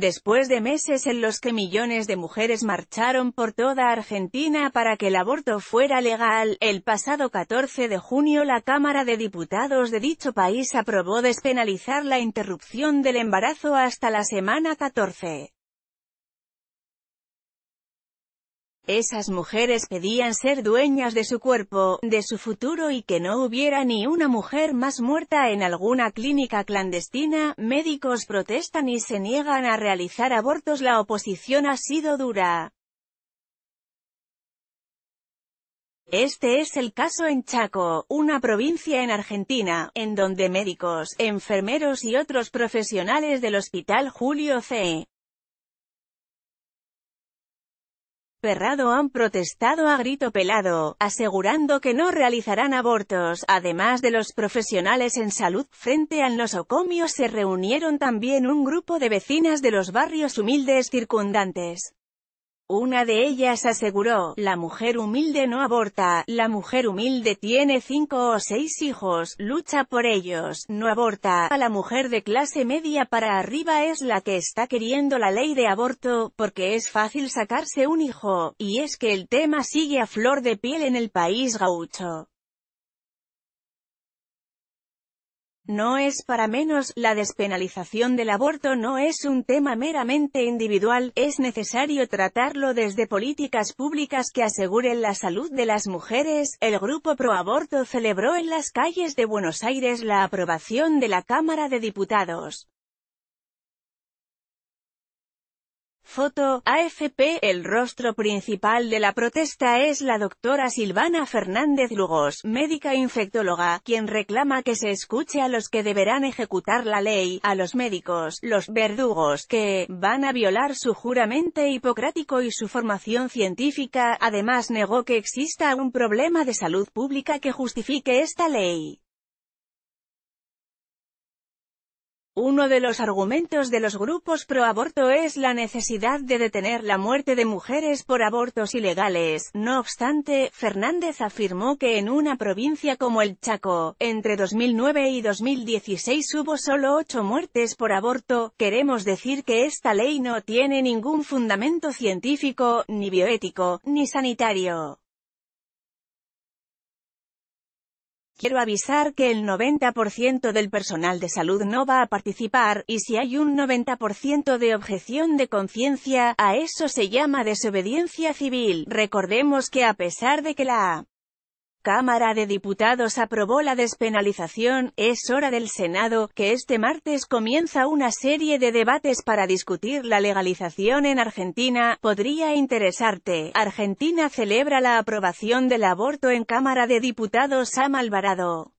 Después de meses en los que millones de mujeres marcharon por toda Argentina para que el aborto fuera legal, el pasado 14 de junio la Cámara de Diputados de dicho país aprobó despenalizar la interrupción del embarazo hasta la semana 14. Esas mujeres pedían ser dueñas de su cuerpo, de su futuro y que no hubiera ni una mujer más muerta en alguna clínica clandestina, médicos protestan y se niegan a realizar abortos la oposición ha sido dura. Este es el caso en Chaco, una provincia en Argentina, en donde médicos, enfermeros y otros profesionales del Hospital Julio C. Perrado han protestado a grito pelado, asegurando que no realizarán abortos, además de los profesionales en salud. Frente al nosocomio se reunieron también un grupo de vecinas de los barrios humildes circundantes. Una de ellas aseguró, la mujer humilde no aborta, la mujer humilde tiene cinco o seis hijos, lucha por ellos, no aborta, a la mujer de clase media para arriba es la que está queriendo la ley de aborto, porque es fácil sacarse un hijo, y es que el tema sigue a flor de piel en el país gaucho. No es para menos, la despenalización del aborto no es un tema meramente individual, es necesario tratarlo desde políticas públicas que aseguren la salud de las mujeres. El grupo Proaborto celebró en las calles de Buenos Aires la aprobación de la Cámara de Diputados. Foto, AFP, el rostro principal de la protesta es la doctora Silvana Fernández Lugos, médica infectóloga, quien reclama que se escuche a los que deberán ejecutar la ley, a los médicos, los verdugos, que van a violar su juramento hipocrático y su formación científica, además negó que exista un problema de salud pública que justifique esta ley. Uno de los argumentos de los grupos pro aborto es la necesidad de detener la muerte de mujeres por abortos ilegales. No obstante, Fernández afirmó que en una provincia como el Chaco, entre 2009 y 2016 hubo solo ocho muertes por aborto. Queremos decir que esta ley no tiene ningún fundamento científico, ni bioético, ni sanitario. Quiero avisar que el 90% del personal de salud no va a participar, y si hay un 90% de objeción de conciencia, a eso se llama desobediencia civil. Recordemos que a pesar de que la Cámara de Diputados aprobó la despenalización, es hora del Senado, que este martes comienza una serie de debates para discutir la legalización en Argentina, podría interesarte. Argentina celebra la aprobación del aborto en Cámara de Diputados Sam Alvarado.